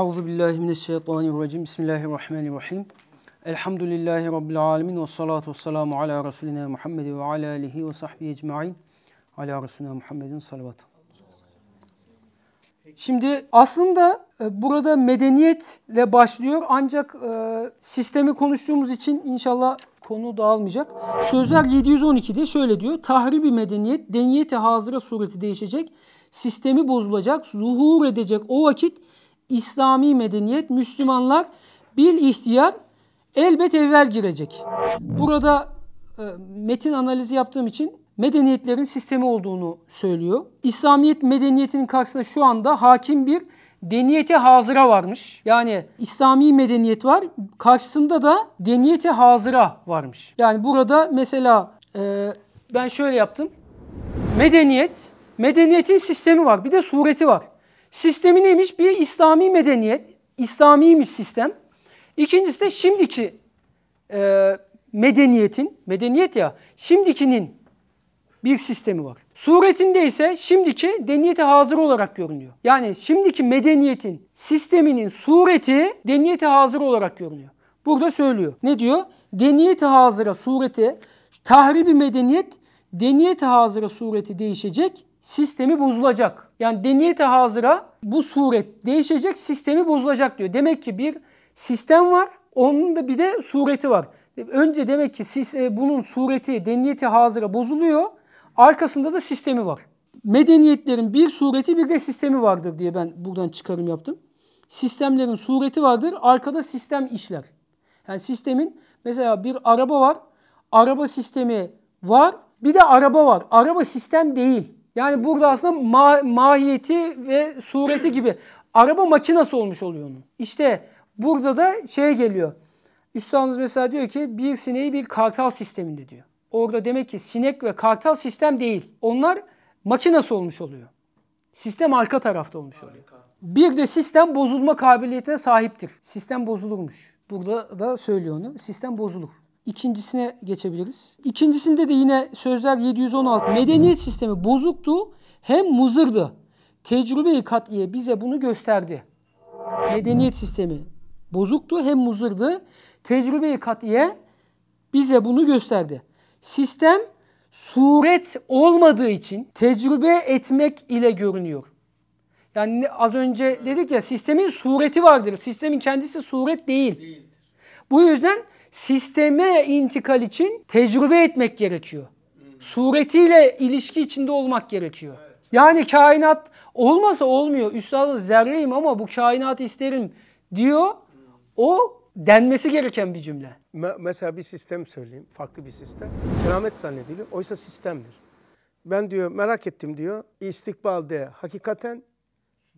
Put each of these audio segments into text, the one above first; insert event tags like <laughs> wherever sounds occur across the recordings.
Euzu billahi mineşşeytanirracim. Bismillahirrahmanirrahim. Elhamdülillahi rabbil alamin ve salatu vesselamu ala resulina Muhammed ve ala alihi ve sahbihi ecmaîn. Ala resulina Muhammedin salavat. Şimdi aslında e, burada medeniyetle başlıyor ancak e, sistemi konuştuğumuz için inşallah konu dağılmayacak. Sözler 712'de şöyle diyor. Tahribi medeniyet deniyeti hazıra sureti değişecek. Sistemi bozulacak, zuhur edecek o vakit İslami medeniyet, Müslümanlar bil ihtiyar elbet evvel girecek. Burada e, metin analizi yaptığım için medeniyetlerin sistemi olduğunu söylüyor. İslamiyet medeniyetinin karşısında şu anda hakim bir deniyete hazıra varmış. Yani İslami medeniyet var. Karşısında da deniyete hazıra varmış. Yani burada mesela e, ben şöyle yaptım. Medeniyet, medeniyetin sistemi var. Bir de sureti var. Sistemi neymiş? Bir İslami medeniyet, İslamiymiş sistem. İkincisi de şimdiki e, medeniyetin, medeniyet ya, şimdikinin bir sistemi var. Suretinde ise şimdiki deniyete hazır olarak görünüyor. Yani şimdiki medeniyetin sisteminin sureti deniyete hazır olarak görünüyor. Burada söylüyor. Ne diyor? Deniyete hazıra sureti, tahribi medeniyet deniyete hazıra sureti değişecek, sistemi bozulacak. Yani deniyete hazıra bu suret değişecek, sistemi bozulacak diyor. Demek ki bir sistem var, onun da bir de sureti var. Önce demek ki siz, e, bunun sureti, deniyeti hazıra bozuluyor. Arkasında da sistemi var. Medeniyetlerin bir sureti bir de sistemi vardır diye ben buradan çıkarım yaptım. Sistemlerin sureti vardır, arkada sistem işler. Yani sistemin mesela bir araba var, araba sistemi var, bir de araba var. Araba sistem değil. Yani burada aslında ma mahiyeti ve sureti gibi araba makinası olmuş oluyor onun. İşte burada da şey geliyor. Üstadımız mesela diyor ki bir sineği bir kartal sisteminde diyor. Orada demek ki sinek ve kartal sistem değil. Onlar makinası olmuş oluyor. Sistem arka tarafta olmuş oluyor. Bir de sistem bozulma kabiliyetine sahiptir. Sistem bozulurmuş. Burada da söylüyor onu. Sistem bozulur ikincisine geçebiliriz. İkincisinde de yine sözler 716. Medeniyet sistemi bozuktu hem muzırdı. Tecrübe-i katiye bize bunu gösterdi. Medeniyet sistemi bozuktu hem muzırdı. Tecrübe-i katiye bize bunu gösterdi. Sistem suret olmadığı için tecrübe etmek ile görünüyor. Yani az önce dedik ya sistemin sureti vardır. Sistemin kendisi suret değil. Değildir. Bu yüzden sisteme intikal için tecrübe etmek gerekiyor. Suretiyle ilişki içinde olmak gerekiyor. Yani kainat olmasa olmuyor. Üstadım zerreyim ama bu kainatı isterim diyor. O denmesi gereken bir cümle. Me- mesela bir sistem söyleyeyim. Farklı bir sistem. Keramet zannediliyor. Oysa sistemdir. Ben diyor merak ettim diyor. İstikbalde hakikaten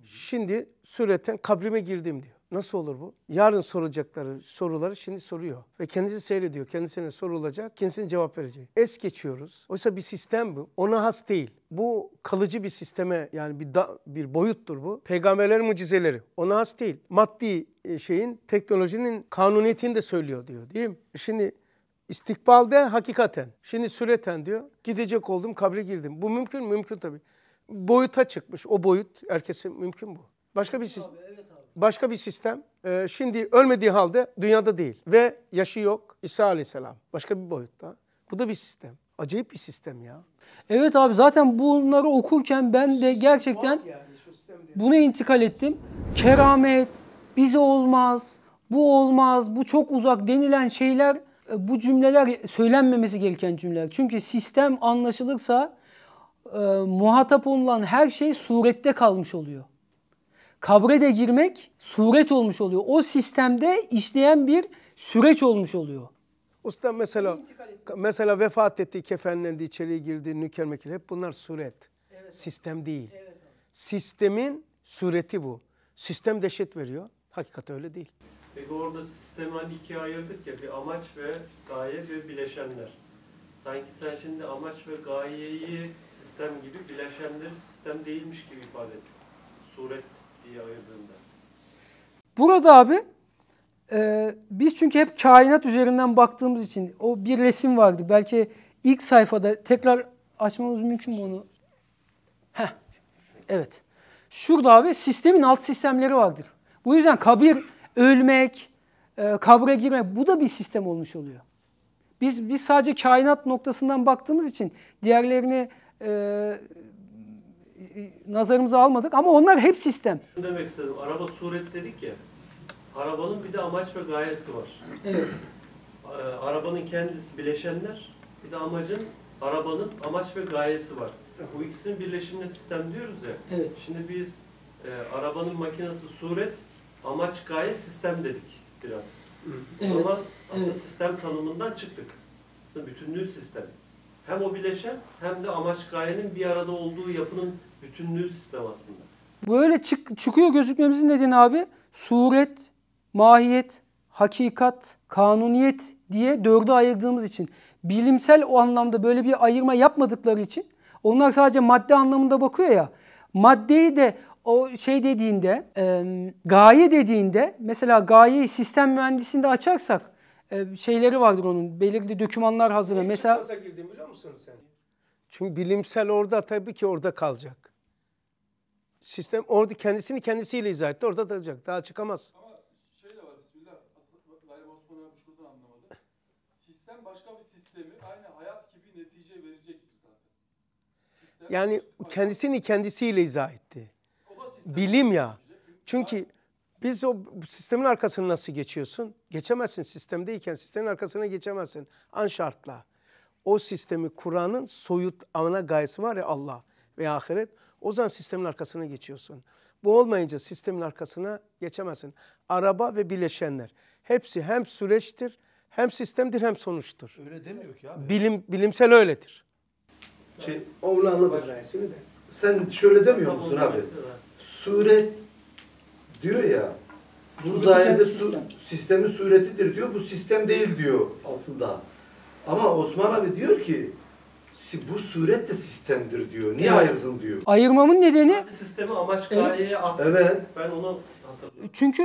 şimdi sureten kabrime girdim diyor. Nasıl olur bu? Yarın soracakları soruları şimdi soruyor. Ve kendisi seyrediyor. Kendisine sorulacak, kendisine cevap verecek. Es geçiyoruz. Oysa bir sistem bu. Ona has değil. Bu kalıcı bir sisteme yani bir da, bir boyuttur bu. Peygamberler mucizeleri. Ona has değil. Maddi e, şeyin, teknolojinin kanuniyetini de söylüyor diyor değil mi? Şimdi istikbalde hakikaten. Şimdi süreten diyor. Gidecek oldum, kabre girdim. Bu mümkün mümkün tabii. Boyuta çıkmış. O boyut herkese mümkün bu. Başka bir sistem. Evet başka bir sistem. Ee, şimdi ölmediği halde dünyada değil ve yaşı yok İsa Aleyhisselam başka bir boyutta. Bu da bir sistem. Acayip bir sistem ya. Evet abi zaten bunları okurken ben de gerçekten buna intikal ettim. Keramet, bize olmaz, bu olmaz, bu çok uzak denilen şeyler e, bu cümleler söylenmemesi gereken cümleler. Çünkü sistem anlaşılırsa e, muhatap olunan her şey surette kalmış oluyor kabre de girmek suret olmuş oluyor. O sistemde işleyen bir süreç olmuş oluyor. Usta mesela mesela vefat etti, kefenlendi, içeriye girdi, nüker mekil hep bunlar suret. Evet. Sistem değil. Evet. Sistemin sureti bu. Sistem deşet veriyor. Hakikat öyle değil. Peki orada sistemi hani ikiye ayırdık ya bir amaç ve gaye ve bileşenler. Sanki sen şimdi amaç ve gayeyi sistem gibi bileşenleri sistem değilmiş gibi ifade ettin. Suret diye ayırdığında. Burada abi e, biz çünkü hep kainat üzerinden baktığımız için o bir resim vardı. Belki ilk sayfada tekrar açmamız mümkün mü onu? Heh, evet. Şurada abi sistemin alt sistemleri vardır. Bu yüzden kabir, ölmek, e, kabre girmek bu da bir sistem olmuş oluyor. Biz, biz sadece kainat noktasından baktığımız için diğerlerini e, e, nazarımıza almadık ama onlar hep sistem. Şunu demek istedim. Araba suret dedik ya. Arabanın bir de amaç ve gayesi var. Evet. Ee, arabanın kendisi bileşenler, bir de amacın arabanın amaç ve gayesi var. Bu ikisinin birleşimine sistem diyoruz ya. Evet. Şimdi biz e, arabanın makinesi suret, amaç gaye sistem dedik biraz. Evet. Ama aslında evet. sistem tanımından çıktık. Aslında bütünlüğü sistem. Hem o bileşen hem de amaç gayenin bir arada olduğu yapının Bütünlüğü sistem aslında. Böyle çık, çıkıyor gözükmemizin nedeni abi suret, mahiyet, hakikat, kanuniyet diye dörde ayırdığımız için bilimsel o anlamda böyle bir ayırma yapmadıkları için onlar sadece madde anlamında bakıyor ya maddeyi de o şey dediğinde e, gaye dediğinde mesela gayeyi sistem mühendisinde açarsak e, şeyleri vardır onun belirli dokümanlar hazır. mesela girdim biliyor musun sen? Çünkü bilimsel orada tabii ki orada kalacak sistem orada kendisini kendisiyle izah etti. Orada duracak. Daha çıkamaz. Ama şey de var. Bismillah. Galiba Osman abi şuradan anlamadı. Sistem başka bir sistemi aynı hayat gibi netice verecektir zaten. Sistem yani kendisini başka. kendisiyle izah etti. Bilim ya. Çünkü biz o sistemin arkasını nasıl geçiyorsun? Geçemezsin sistemdeyken sistemin arkasına geçemezsin. An şartla. O sistemi Kur'an'ın soyut ana gayesi var ya Allah ve ahiret. O zaman sistemin arkasına geçiyorsun. Bu olmayınca sistemin arkasına geçemezsin. Araba ve bileşenler. Hepsi hem süreçtir, hem sistemdir, hem sonuçtur. Öyle demiyor ki abi. Bilim, bilimsel öyledir. Şey, şey onu anladım de. Sen şöyle demiyor tamam, musun abi? Suret diyor ya. Bu zahirde sistem. su, sistemin suretidir diyor. Bu sistem değil diyor aslında. Ama Osman abi diyor ki bu suret de sistemdir diyor. Niye evet. ayırdın diyor. Ayırmamın nedeni... Sistemi amaç gayeye evet. Evet. Ben onu hatırladım. Çünkü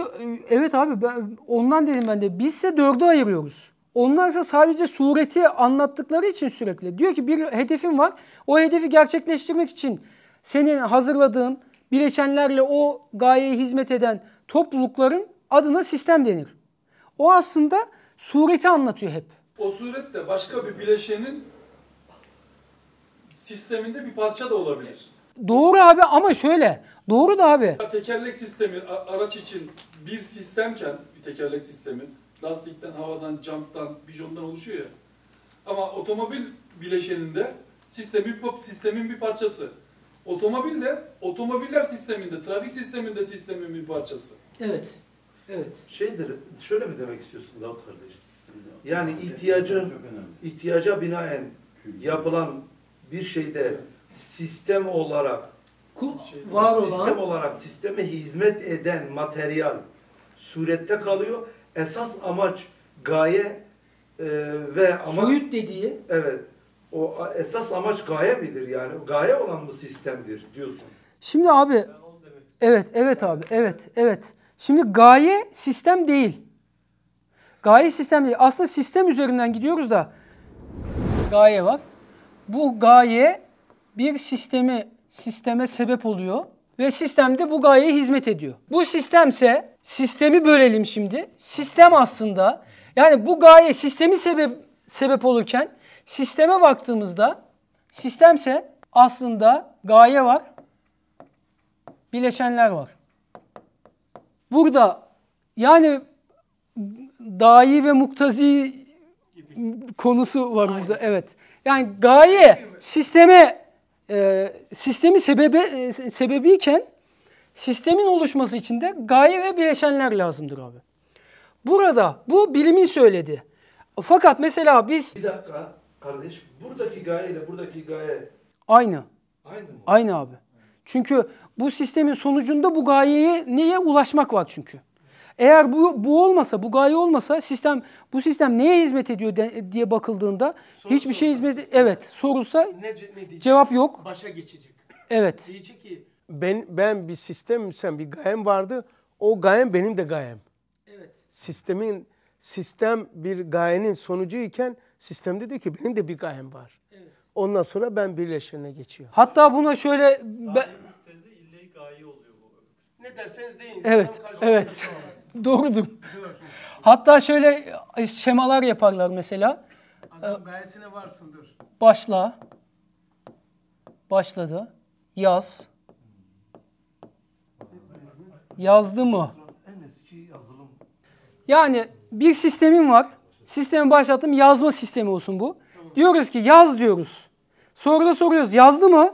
evet abi ben, ondan dedim ben de bizse dörde ayırıyoruz. Onlarsa sadece sureti anlattıkları için sürekli. Diyor ki bir hedefin var. O hedefi gerçekleştirmek için senin hazırladığın bileşenlerle o gayeye hizmet eden toplulukların adına sistem denir. O aslında sureti anlatıyor hep. O surette başka bir bileşenin sisteminde bir parça da olabilir. Doğru abi ama şöyle. Doğru da abi. Mesela tekerlek sistemi araç için bir sistemken bir tekerlek sistemi lastikten, havadan, janttan, bijondan oluşuyor ya. Ama otomobil bileşeninde sistemi, sistemin bir parçası. Otomobil de otomobiller sisteminde, trafik sisteminde sistemin bir parçası. Evet. Evet. Şeydir, şöyle mi demek istiyorsun Davut kardeş? Yani ihtiyacı, ihtiyaca binaen yapılan bir şeyde sistem olarak var olan sistem olarak sisteme hizmet eden materyal surette kalıyor. Esas amaç gaye e, ve ama soyut dediği evet o esas amaç gaye midir yani? Gaye olan mı sistemdir diyorsun. Şimdi abi evet evet abi evet evet. Şimdi gaye sistem değil. Gaye sistem değil. Aslında sistem üzerinden gidiyoruz da gaye var. Bu gaye bir sistemi sisteme sebep oluyor ve sistemde bu gayeye hizmet ediyor. Bu sistemse sistemi bölelim şimdi. Sistem aslında yani bu gaye sistemi sebep sebep olurken sisteme baktığımızda sistemse aslında gaye var. Bileşenler var. Burada yani dahi ve muktazi gibi. konusu var Aynen. burada. Evet. Yani gaye sisteme e, sistemi sebebe e, sebebiyken sistemin oluşması için de gaye ve bileşenler lazımdır abi. Burada bu bilimin söyledi. Fakat mesela biz... Bir dakika kardeş. Buradaki gaye ile buradaki gaye... Aynı. Aynı mı? Aynı abi. Çünkü bu sistemin sonucunda bu gayeye neye ulaşmak var çünkü. Eğer bu, bu olmasa, bu gaye olmasa sistem bu sistem neye hizmet ediyor de, diye bakıldığında Soru hiçbir şey hizmet evet sorulsa ne, ne cevap yok. Başa geçecek. Evet. Diyecek ki ben ben bir sistem sen bir gayem vardı. O gayem benim de gayem. Evet. Sistemin sistem bir gayenin sonucu iken sistem dedi ki benim de bir gayem var. Evet. Ondan sonra ben birleşene geçiyor. Hatta buna şöyle ben... Ne derseniz deyin. Evet. Evet. <laughs> Doğrudur. Hatta şöyle e, şemalar yaparlar mesela. E, gayesine varsındır. Başla. Başladı. Yaz. Yazdı mı? Yani bir sistemim var. Sistemi başlattım. Yazma sistemi olsun bu. Diyoruz ki yaz diyoruz. Sonra da soruyoruz yazdı mı?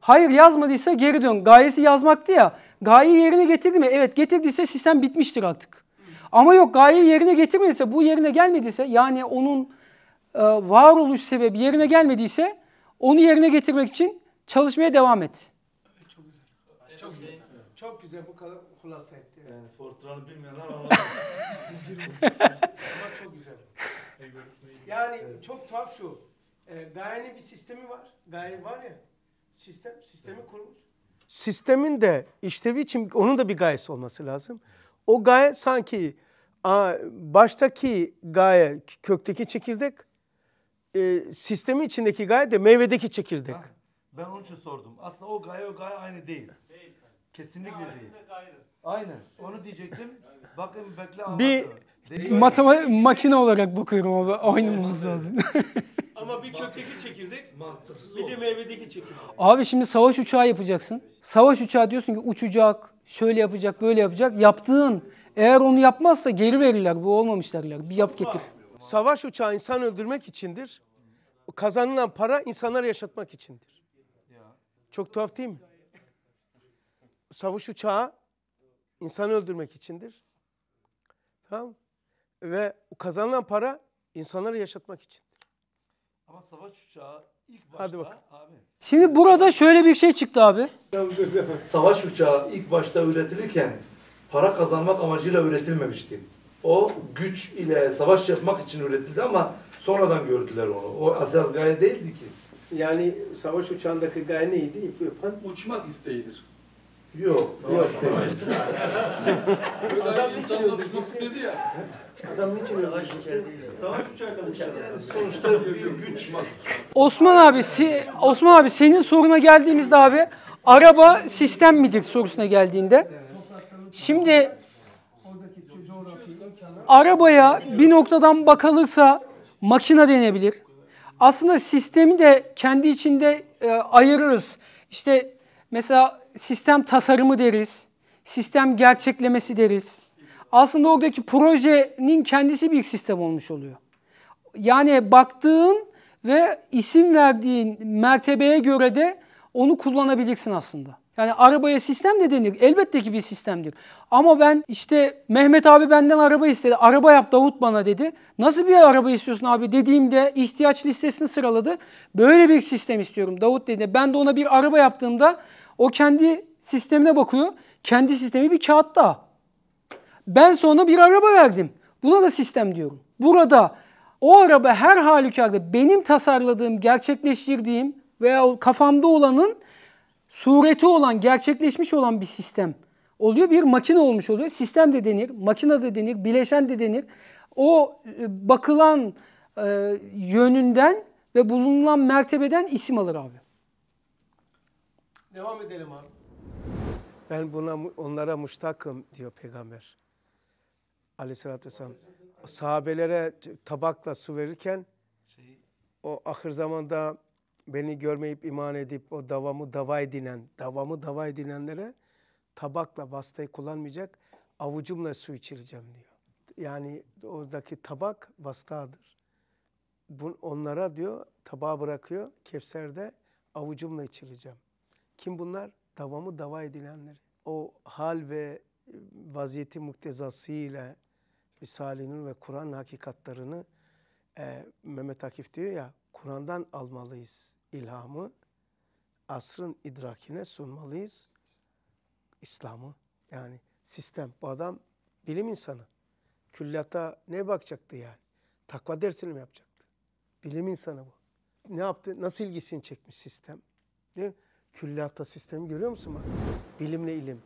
Hayır yazmadıysa geri dön. Gayesi yazmaktı ya. Gayeyi yerine getirdi mi? Evet getirdiyse sistem bitmiştir artık. Ama yok gayeyi yerine getirmediyse, bu yerine gelmediyse yani onun e, varoluş sebebi yerine gelmediyse onu yerine getirmek için çalışmaya devam et. Çok güzel. Çok güzel. Çok güzel bu kadar hulasa etti. Yani Fortran'ı bilmeyenler <laughs> anlamaz. Ama çok güzel. Yani evet. çok tuhaf şu. E, gayenin bir sistemi var. Gaye var ya. Sistem, sistemi evet. kurmuş sistemin de işlevi için onun da bir gayesi olması lazım. O gaye sanki baştaki gaye kökteki çekirdek, e, sistemin içindeki gaye de meyvedeki çekirdek. ben onun için sordum. Aslında o gaye o gaye aynı değil. Değil. Kesinlikle değil. Aynen. Onu diyecektim. Bakın bekle anlattım. Bir Matematik makine olarak bakıyorum abi. Oynamamız lazım. <laughs> Ama bir kökteki çekirdek, bir de meyvedeki çekirdek. Abi şimdi savaş uçağı yapacaksın. Savaş uçağı diyorsun ki uçacak, şöyle yapacak, böyle yapacak. Yaptığın eğer onu yapmazsa geri verirler. Bu olmamış derler. Bir yap getir. Savaş uçağı insan öldürmek içindir. Kazanılan para insanlar yaşatmak içindir. Çok tuhaf değil mi? Savaş uçağı insan öldürmek içindir. Tamam ve kazanılan para insanları yaşatmak için. Ama savaş uçağı ilk başta Hadi bak. abi. Şimdi burada şöyle bir şey çıktı abi. Savaş uçağı ilk başta üretilirken para kazanmak amacıyla üretilmemişti. O güç ile savaş yapmak için üretildi ama sonradan gördüler onu. O asas gaye değildi ki. Yani savaş uçağındaki gaye neydi? Yapan? Uçmak isteğidir. Yok, yok demiş. Adam niçin öldü? istedi ya. Adam niçin öldü? Savaş uçakları Yani sonuçta bir güç Osman abi, Osman abi senin soruna geldiğimizde abi araba sistem midir sorusuna geldiğinde. Şimdi arabaya bir noktadan bakılırsa makina denebilir. Aslında sistemi de kendi içinde e, ayırırız. İşte mesela sistem tasarımı deriz, sistem gerçeklemesi deriz. Aslında oradaki projenin kendisi bir sistem olmuş oluyor. Yani baktığın ve isim verdiğin mertebeye göre de onu kullanabilirsin aslında. Yani arabaya sistem de denir. Elbette ki bir sistemdir. Ama ben işte Mehmet abi benden araba istedi. Araba yap Davut bana dedi. Nasıl bir araba istiyorsun abi dediğimde ihtiyaç listesini sıraladı. Böyle bir sistem istiyorum Davut dedi. Ben de ona bir araba yaptığımda o kendi sistemine bakıyor. Kendi sistemi bir kağıtta. Ben sonra bir araba verdim. Buna da sistem diyorum. Burada o araba her halükarda benim tasarladığım, gerçekleştirdiğim veya kafamda olanın sureti olan, gerçekleşmiş olan bir sistem oluyor. Bir makine olmuş oluyor. Sistem de denir, makine de denir, bileşen de denir. O e, bakılan e, yönünden ve bulunan mertebeden isim alır abi. Devam edelim abi. Ben buna onlara muştakım diyor peygamber. Aleyhissalatü vesselam. Sahabelere tabakla su verirken o ahir zamanda beni görmeyip iman edip o davamı davay dinen, davamı davay dinenlere tabakla bastayı kullanmayacak, avucumla su içireceğim diyor. Yani oradaki tabak vastadır. Bun, onlara diyor tabağı bırakıyor, Kevser'de avucumla içireceğim. Kim bunlar? Davamı dava edilenleri. O hal ve e, vaziyeti muktezasıyla Risale-i Nur ve Kur'an hakikatlarını e, Mehmet Akif diyor ya, Kur'an'dan almalıyız ilhamı, asrın idrakine sunmalıyız İslam'ı. Yani sistem, bu adam bilim insanı. Küllata ne bakacaktı yani? Takva dersini mi yapacaktı? Bilim insanı bu. Ne yaptı? Nasıl ilgisini çekmiş sistem? Değil mi? Külliyatta sistemi görüyor musun bak? Bilimle ilim.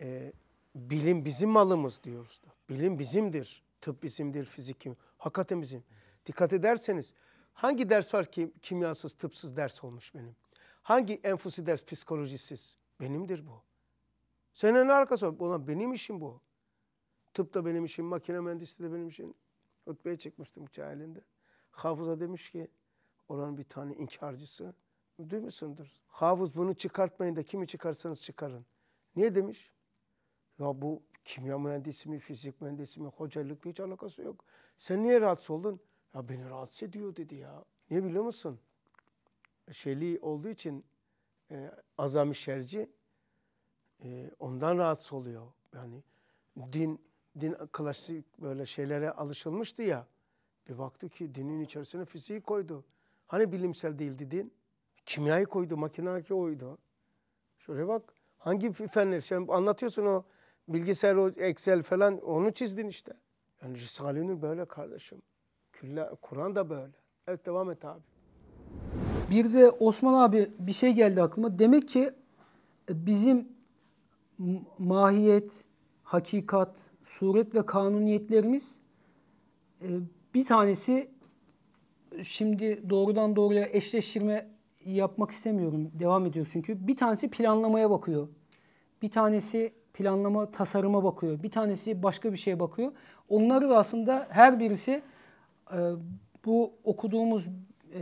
Ee, bilim bizim malımız diyoruz da. Bilim bizimdir. Tıp bizimdir, fizikim, kim. Hakikaten bizim. Dikkat ederseniz hangi ders var ki kimyasız, tıpsız ders olmuş benim? Hangi enfusi ders psikolojisiz? Benimdir bu. Senin ne alakası var? Ulan benim işim bu. Tıp da benim işim, makine mühendisliği de benim işim. Hutbeye çıkmıştım çay elinde. Hafıza demiş ki, oranın bir tane inkarcısı duymuşsundur. Havuz bunu çıkartmayın da kimi çıkarsanız çıkarın. Niye demiş? Ya bu kimya mühendisi mi, fizik mühendisi mi, hocalıkla hiç alakası yok. Sen niye rahatsız oldun? Ya beni rahatsız ediyor dedi ya. Niye biliyor musun? E, şeyli olduğu için e, azami şerci e, ondan rahatsız oluyor. Yani din din klasik böyle şeylere alışılmıştı ya. Bir baktı ki dinin içerisine fiziği koydu. Hani bilimsel değildi din? Kimyayı koydu, makinaki oydu. Şuraya bak. Hangi fenler? Sen anlatıyorsun o bilgisayar, o Excel falan onu çizdin işte. Yani Risale'nin böyle kardeşim. Kur'an da böyle. Evet devam et abi. Bir de Osman abi bir şey geldi aklıma. Demek ki e, bizim mahiyet, hakikat, suret ve kanuniyetlerimiz e, bir tanesi e, şimdi doğrudan doğruya eşleştirme yapmak istemiyorum. Devam ediyor çünkü. Bir tanesi planlamaya bakıyor. Bir tanesi planlama tasarıma bakıyor. Bir tanesi başka bir şeye bakıyor. Onları da aslında her birisi e, bu okuduğumuz e,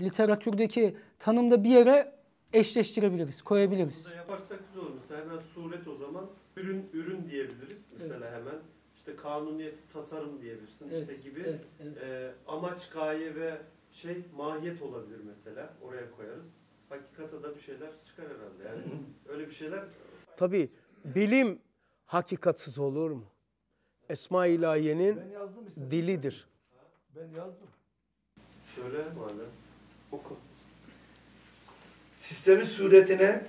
literatürdeki tanımda bir yere eşleştirebiliriz, koyabiliriz. Bunu yaparsak güzel olur. Mesela hemen suret o zaman ürün ürün diyebiliriz. Mesela evet. hemen işte kanuniyet tasarım diyebilirsin evet, işte gibi. Evet, evet. E, amaç, gaye ve şey mahiyet olabilir mesela. Oraya koyarız. Hakikata da bir şeyler çıkar herhalde. Yani <clears throat> öyle bir şeyler... Tabii bilim hakikatsız olur mu? Esma İlahiye'nin dilidir. Ben yazdım. Söyle madem. Oku. Sistemin suretine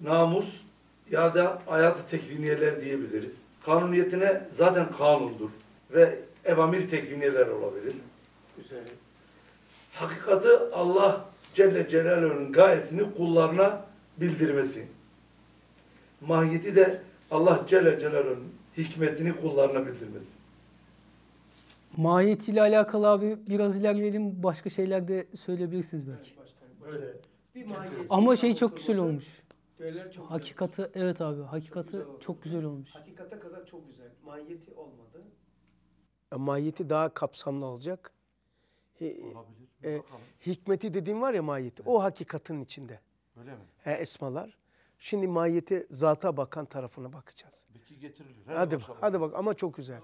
namus ya da hayatı tekviniyeler diyebiliriz. Kanuniyetine zaten kanundur ve evamir tekviniyeler olabilir. Güzel hakikati Allah Celle Celaluhu'nun gayesini kullarına bildirmesi. Mahiyeti de Allah Celle Celaluhu'nun hikmetini kullarına bildirmesi. Mahiyet ile alakalı abi biraz ilerleyelim. Başka şeyler de söyleyebilirsiniz belki. Böyle. Bir mahiyet. Ama şey çok güzel olmuş. Çok hakikati güzel. evet abi hakikati çok güzel, çok güzel olmuş. Hakikate kadar çok güzel. Mahiyeti olmadı. E, mahiyeti daha kapsamlı olacak. Olabilir e, hikmeti dediğim var ya mahiyeti. Evet. O hakikatin içinde. Öyle mi? He, esmalar. Şimdi mahiyeti zata bakan tarafına bakacağız. Peki getirilir. Hadi, hadi bak, hadi bak ama çok güzel.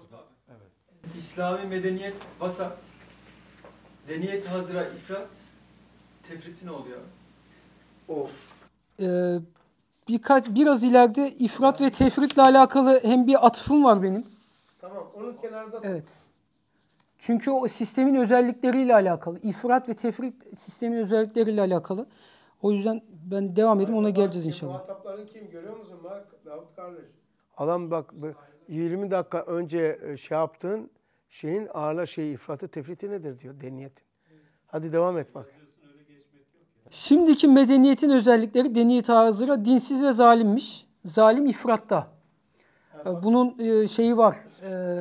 Evet. İslami medeniyet vasat, deniyet hazıra ifrat, tefriti ne oluyor? O. Ee, birkaç, biraz ileride ifrat ve tefritle alakalı hem bir atıfım var benim. Tamam, onun kenarda... Evet. Çünkü o sistemin özellikleriyle alakalı. İfrat ve tefrit sistemin özellikleriyle alakalı. O yüzden ben devam edeyim ona geleceğiz inşallah. Muhatapların kim görüyor musun bak Davut kardeş? Adam bak 20 dakika önce e, şey yaptığın şeyin ağırla şey ifratı tefriti nedir diyor deniyetin. Hadi devam et bak. Şimdiki medeniyetin özellikleri deniyet hazıra dinsiz ve zalimmiş. Zalim ifratta. Bunun e, şeyi var. E,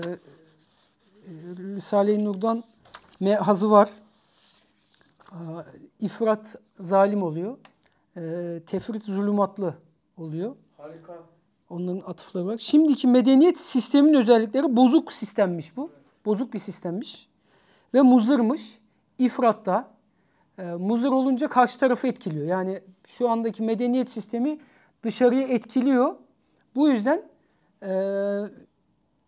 Risale-i ee, Nur'dan hazı var. İfrat zalim oluyor. Ee, Tefrit zulümatlı oluyor. Harika. Onların atıfları var. Şimdiki medeniyet sistemin özellikleri bozuk sistemmiş bu. Bozuk bir sistemmiş. Ve muzırmış. İfratta. E, muzır olunca karşı tarafı etkiliyor. Yani şu andaki medeniyet sistemi dışarıya etkiliyor. Bu yüzden e,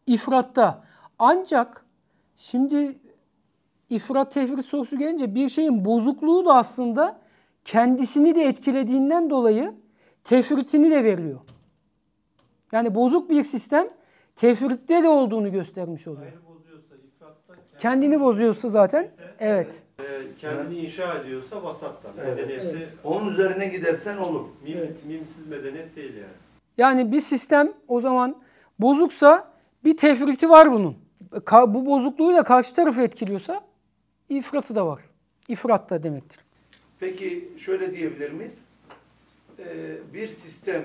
ifratta. Ancak Şimdi ifrat tefrit sorusu gelince bir şeyin bozukluğu da aslında kendisini de etkilediğinden dolayı tefritini de veriyor. Yani bozuk bir sistem tefritte de olduğunu göstermiş oluyor. kendini, bozuyorsa zaten evet. Ee, kendini inşa ediyorsa vasattan. Medeniyeti evet. onun üzerine gidersen olur. Mim, evet. Mimsiz medeniyet değil yani. Yani bir sistem o zaman bozuksa bir tefriti var bunun bu bozukluğuyla karşı tarafı etkiliyorsa ifratı da var. İfrat da demektir. Peki şöyle diyebilir miyiz? Ee, bir sistem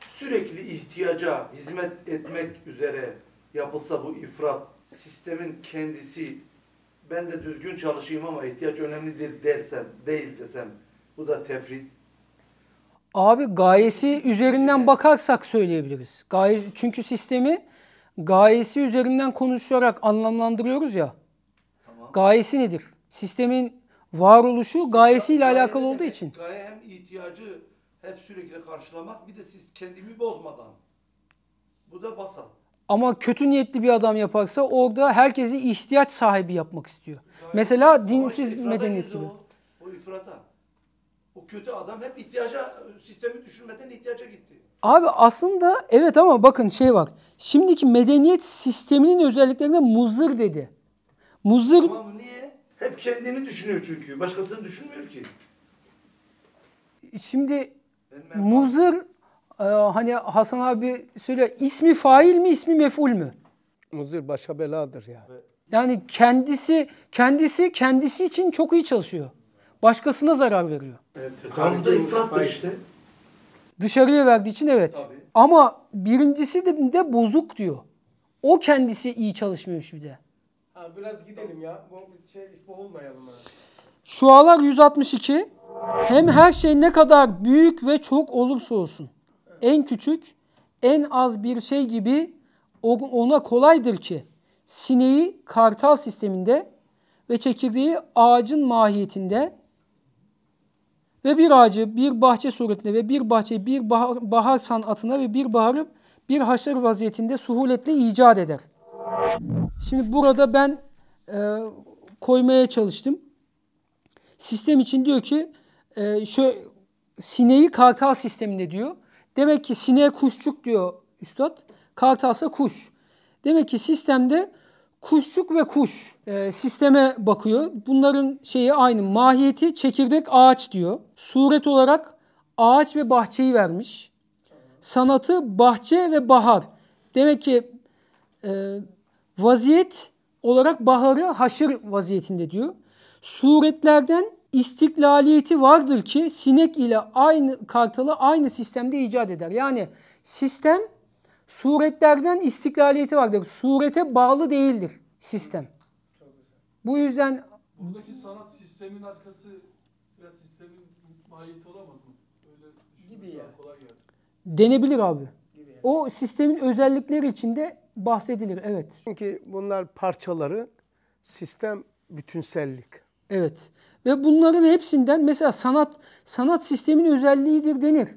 sürekli ihtiyaca hizmet etmek üzere yapılsa bu ifrat sistemin kendisi ben de düzgün çalışayım ama ihtiyaç önemlidir dersem, değil desem bu da tefrit. Abi gayesi üzerinden bakarsak söyleyebiliriz. Gayesi, çünkü sistemi gayesi üzerinden konuşarak anlamlandırıyoruz ya. Tamam. Gayesi nedir? Sistemin varoluşu gayesiyle gaye alakalı olduğu için. Gaye hem ihtiyacı hep sürekli karşılamak bir de siz kendimi bozmadan. Bu da basal. Ama kötü niyetli bir adam yaparsa orada herkesi ihtiyaç sahibi yapmak istiyor. Gaye. Mesela dinsiz medeniyet gibi. O, o ifrata. O kötü adam hep ihtiyaca, sistemi düşünmeden ihtiyaca gitti. Abi aslında evet ama bakın şey bak. Şimdiki medeniyet sisteminin özelliklerine muzır dedi. Muzır... Tamam niye? Hep kendini düşünüyor çünkü. Başkasını düşünmüyor ki. Şimdi muzır e, hani Hasan abi söyle ismi fail mi ismi meful mü? Muzır başa beladır yani. Yani kendisi kendisi kendisi için çok iyi çalışıyor başkasına zarar veriyor. Evet, Tam da ifrat işte. Dışarıya verdiği için evet. Tabii. Ama birincisi de, de bozuk diyor. O kendisi iyi çalışmıyormuş bir de. Ha, biraz gidelim ya. Bu şey, boğulmayalım. Yani. Şualar 162. Hem her şey ne kadar büyük ve çok olursa olsun. En küçük, en az bir şey gibi ona kolaydır ki sineği kartal sisteminde ve çekirdeği ağacın mahiyetinde ve bir ağacı bir bahçe suretine ve bir bahçe bir bahar, bahar sanatına ve bir baharı bir haşır vaziyetinde suhuletle icat eder. Şimdi burada ben e, koymaya çalıştım. Sistem için diyor ki e, şöyle, sineği kartal sisteminde diyor. Demek ki sineğe kuşçuk diyor üstad. Kartalsa kuş. Demek ki sistemde kuşçuk ve kuş e, sisteme bakıyor. Bunların şeyi aynı. Mahiyeti çekirdek ağaç diyor. Suret olarak ağaç ve bahçeyi vermiş. Sanatı bahçe ve bahar. Demek ki e, vaziyet olarak baharı haşır vaziyetinde diyor. Suretlerden istiklaliyeti vardır ki sinek ile aynı kartalı aynı sistemde icat eder. Yani sistem Suretlerden istikraliyeti vardır. Surete bağlı değildir sistem. Bu yüzden... Buradaki sanat sistemin arkası ya sistemin maliyeti olamaz mı? Öyle gibi ya. Kolay geldi. Denebilir abi. Gibi yani. O sistemin özellikleri içinde bahsedilir evet. Çünkü bunlar parçaları sistem bütünsellik. Evet. Ve bunların hepsinden mesela sanat sanat sistemin özelliğidir denir.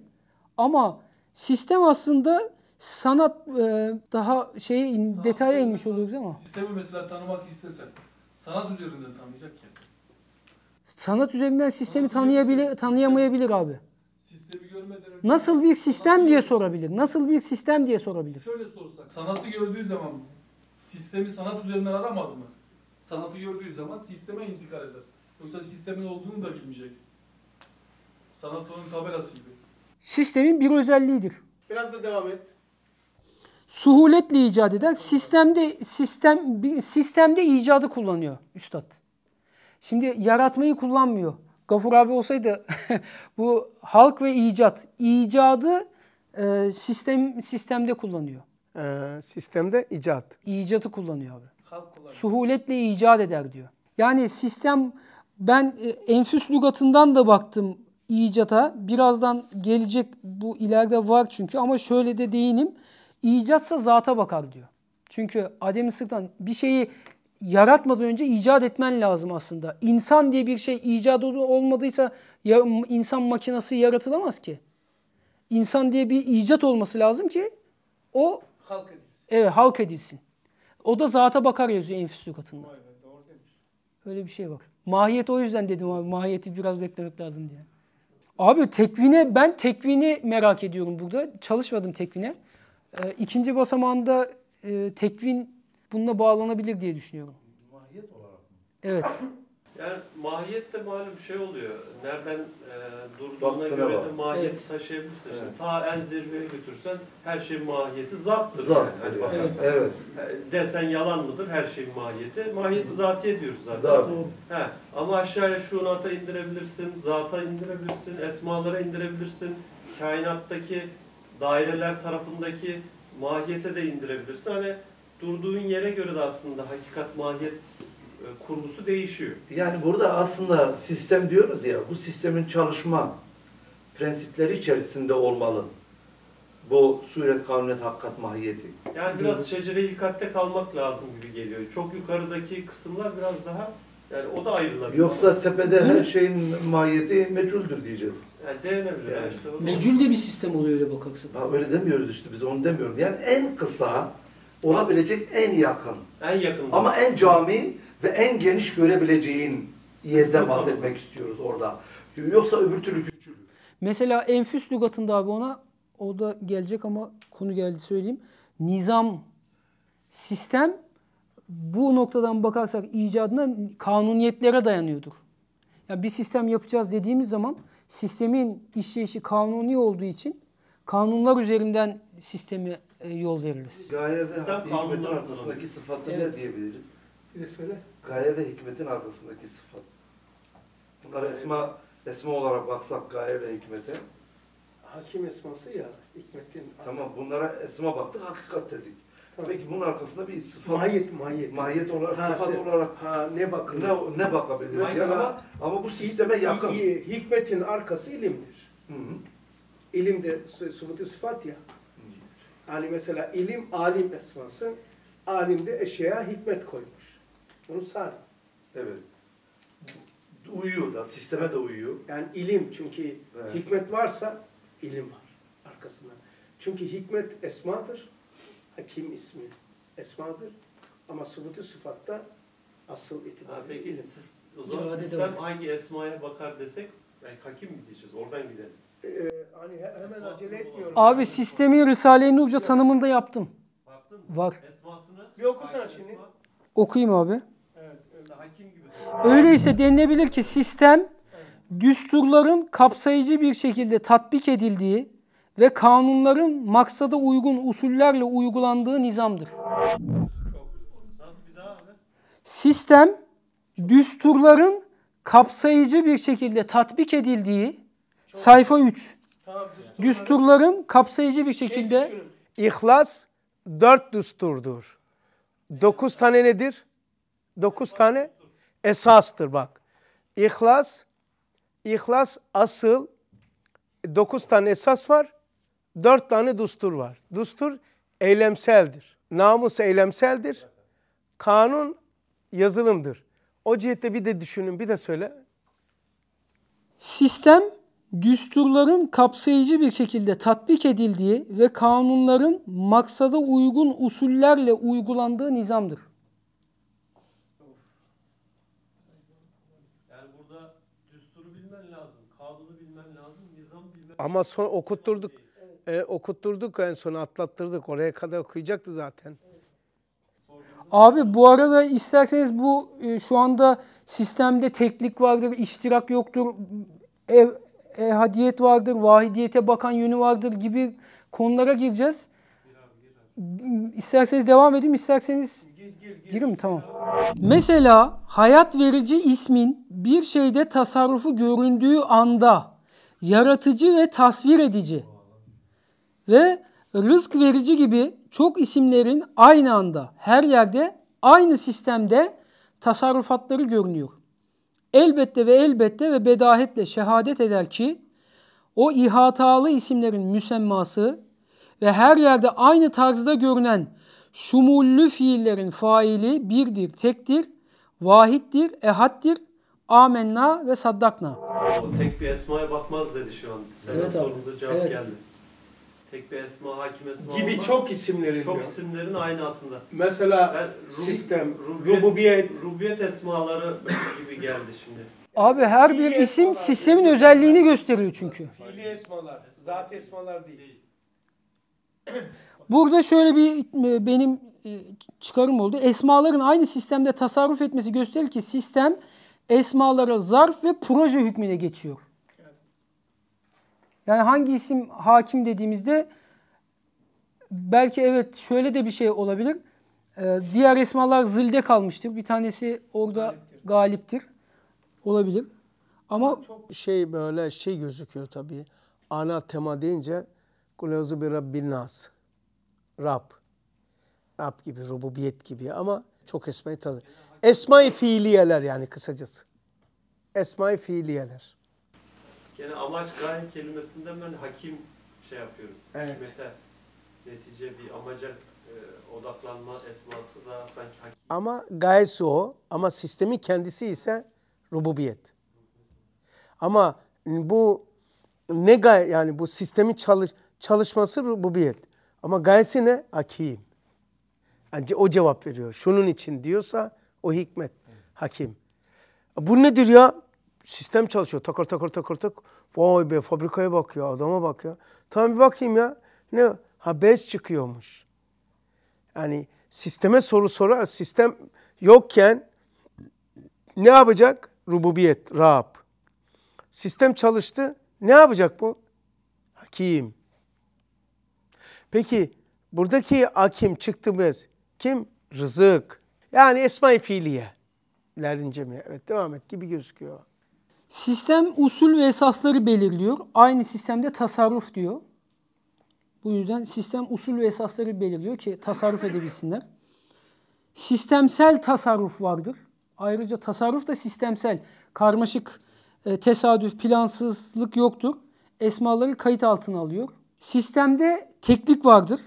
Ama sistem aslında sanat e, daha şeye in, sanat detaya inmiş oluyoruz ama. Sistemi mesela tanımak istesen sanat üzerinden tanıyacak ki. Sanat üzerinden sistemi sanat tanıyabilir, tanıyamayabilir abi. Sistemi görmeden önce nasıl bir sistem diye sorabilir. Nasıl bir sistem diye sorabilir. Şöyle sorsak sanatı gördüğü zaman sistemi sanat üzerinden aramaz mı? Sanatı gördüğü zaman sisteme intikal eder. Yoksa sistemin olduğunu da bilmeyecek. Sanat onun tabelası Sistemin bir özelliğidir. Biraz da devam et suhuletle icat eder. Sistemde sistem sistemde icadı kullanıyor üstad. Şimdi yaratmayı kullanmıyor. Gafur abi olsaydı <laughs> bu halk ve icat icadı e, sistem sistemde kullanıyor. Ee, sistemde icat. İcatı kullanıyor abi. Halk kullanıyor. Suhuletle icat eder diyor. Yani sistem ben e, enfüs lügatından da baktım icata. Birazdan gelecek bu ileride var çünkü ama şöyle de değinim. İcatsa zata bakar diyor. Çünkü Adem sıktan bir şeyi yaratmadan önce icat etmen lazım aslında. İnsan diye bir şey icat olmadıysa ya, insan makinası yaratılamaz ki. İnsan diye bir icat olması lazım ki o halk edilsin. Evet, halk edilsin. O da zata bakar yazıyor enfüs katında. Böyle bir şey var. Mahiyet o yüzden dedim abi. Mahiyeti biraz beklemek lazım diye. Abi tekvine ben tekvini merak ediyorum burada. Çalışmadım tekvine. E, ikinci basamağında e, tekvin bununla bağlanabilir diye düşünüyorum. Mahiyet olarak mı? Evet. <coughs> Yani mahiyet de malum şey oluyor. Nereden e, durduğuna Baktına göre de mahiyet evet. taşıyabilirsin. Evet. ta en zirveye götürsen her şeyin mahiyeti zattır. Zattır. Yani. Hani evet. evet. Desen yalan mıdır her şeyin mahiyeti? Mahiyeti zatiye diyoruz zaten. Zaten. He. Ama aşağıya şu şunata indirebilirsin, zata indirebilirsin, esmalara indirebilirsin. Kainattaki daireler tarafındaki mahiyete de indirebilirsin. Hani durduğun yere göre de aslında hakikat mahiyet e, kurgusu değişiyor. Yani burada aslında sistem diyoruz ya, bu sistemin çalışma prensipleri içerisinde olmalı. Bu suret, kavnet, hakikat mahiyeti. Yani biraz şecere ilkatte kalmak lazım gibi geliyor. Çok yukarıdaki kısımlar biraz daha yani o da ayrılabilir. Yoksa tepede her şeyin mahiyeti meculdür diyeceğiz. Yani denebilir. Yani. işte da- Mecul de bir sistem oluyor öyle bakarsın. Ha, öyle demiyoruz işte biz onu demiyorum. Yani en kısa olabilecek en yakın En yakın. ama en cami ve en geniş görebileceğin yezden bahsetmek istiyoruz orada. Yoksa öbür türlü küçülür. Mesela enfüs lügatında abi ona o da gelecek ama konu geldi söyleyeyim. Nizam, sistem bu noktadan bakarsak icadına kanuniyetlere dayanıyordur. Yani bir sistem yapacağız dediğimiz zaman sistemin işleyişi kanuni olduğu için kanunlar üzerinden sistemi e, yol veririz. Gaye ve hikmetin arkasındaki sıfatı evet. ne diyebiliriz? Bir de söyle. Gaye ve hikmetin arkasındaki sıfat. Bunlar esma, esma olarak baksak gaye ve hikmete. Hakim esması ya, hikmetin. Tamam bunlara esma baktık, hakikat dedik. Peki bunun arkasında bir sıfat, mahiyet, mahiyet, mahiyet olarak, ha, sıfat se, olarak ha, ne bakılır? Ne, ne bakabiliriz? Mesela, ama bu sisteme yakın. Hikmetin arkası ilimdir. İlim de sıfatı sıfat ya. Yani mesela ilim, alim esması, alim de eşeğe hikmet koymuş. Bunu sar. Evet. Uyuyor da, sisteme de uyuyor. Yani ilim çünkü evet. hikmet varsa ilim var arkasında. Çünkü hikmet esmadır Hakim ismi esmadır. Ama subutu sıfatta asıl itibar Peki siz, o zaman sistem hangi esmaya bakar desek yani hakim mi diyeceğiz? Oradan gidelim. Ee, hani hemen Esmasını acele etmiyorum. Abi sistemi Risale-i Nurca tanımında yaptım. Baktın mı? Var. Esmasını Bir okusana hangi şimdi. esma? Okuyayım abi. Evet, evet. Hakim gibi. Öyleyse denilebilir ki sistem düsturların kapsayıcı bir şekilde tatbik edildiği ve kanunların maksada uygun usullerle uygulandığı nizamdır. Sistem düsturların kapsayıcı bir şekilde tatbik edildiği Çok sayfa 3. Tamam, düsturların kapsayıcı bir şekilde şey İhlas 4 düsturdur. 9 tane nedir? 9 tane esastır bak. İhlas İhlas asıl 9 tane esas var dört tane dustur var. Dustur eylemseldir. Namus eylemseldir. Kanun yazılımdır. O cihette bir de düşünün, bir de söyle. Sistem düsturların kapsayıcı bir şekilde tatbik edildiği ve kanunların maksada uygun usullerle uygulandığı nizamdır. Yani burada düsturu bilmen lazım, kanunu bilmen lazım, nizam bilmen Ama son okutturduk e, okutturduk en son atlattırdık. Oraya kadar okuyacaktı zaten. Abi bu arada isterseniz bu e, şu anda sistemde teklik vardır, iştirak yoktur, ev, ehadiyet vardır, vahidiyete bakan yönü vardır gibi konulara gireceğiz. İsterseniz devam edeyim, isterseniz gir, girim tamam. Mesela hayat verici ismin bir şeyde tasarrufu göründüğü anda yaratıcı ve tasvir edici ve rızk verici gibi çok isimlerin aynı anda her yerde aynı sistemde tasarrufatları görünüyor. Elbette ve elbette ve bedahetle şehadet eder ki o ihatalı isimlerin müsemması ve her yerde aynı tarzda görünen şumullü fiillerin faili birdir, tektir, vahittir, ehaddir, amenna ve saddakna. Tek bir esmaya bakmaz dedi şu an. Selam evet abi. cevap evet. geldi. Tek bir esma, hakim esma gibi olmaz. çok isimlerin Çok diyor. isimlerin aynı aslında. Mesela yani rub, sistem, rubiyet, rububiyet. esmaları gibi geldi şimdi. Abi her bir Fiili isim esmalar. sistemin özelliğini gösteriyor çünkü. Fiili esmalar, zat esmalar değil. <clears throat> Burada şöyle bir e, benim e, çıkarım oldu. Esmaların aynı sistemde tasarruf etmesi gösterir ki sistem esmalara zarf ve proje hükmüne geçiyor. Yani hangi isim hakim dediğimizde belki evet şöyle de bir şey olabilir. Ee, diğer esmalar zilde kalmıştır. Bir tanesi orada galiptir. galiptir. Olabilir. Ama çok şey böyle şey gözüküyor tabii. Ana tema deyince Kulezu bir Rabbin Nas. Rab. Rab gibi, rububiyet gibi ama çok esmayı tanır. Esma-i fiiliyeler yani kısacası. Esma-i fiiliyeler. Yani amaç gaye kelimesinden ben hakim şey yapıyorum. Evet. Hikmete, netice bir amaca e, odaklanma esması da sanki hakim. Ama gayesi o. Ama sistemin kendisi ise rububiyet. Ama bu ne gay yani bu sistemin çalış çalışması rububiyet. Ama gayesi ne? Hakim. Yani o cevap veriyor. Şunun için diyorsa o hikmet. Hakim. Bu nedir ya? sistem çalışıyor. Takır takır takır tak. Vay be fabrikaya bak ya adama bak ya. Tamam bir bakayım ya. Ne? Ha bez çıkıyormuş. Yani sisteme soru sorar. Sistem yokken ne yapacak? Rububiyet, Rab. Sistem çalıştı. Ne yapacak bu? Hakim. Peki buradaki hakim çıktığımız kim? Rızık. Yani esma-i fiiliye. Lerince mi? Evet devam et gibi gözüküyor. Sistem usul ve esasları belirliyor. Aynı sistemde tasarruf diyor. Bu yüzden sistem usul ve esasları belirliyor ki tasarruf edebilsinler. Sistemsel tasarruf vardır. Ayrıca tasarruf da sistemsel, karmaşık, e, tesadüf, plansızlık yoktur. Esmaları kayıt altına alıyor. Sistemde teklik vardır.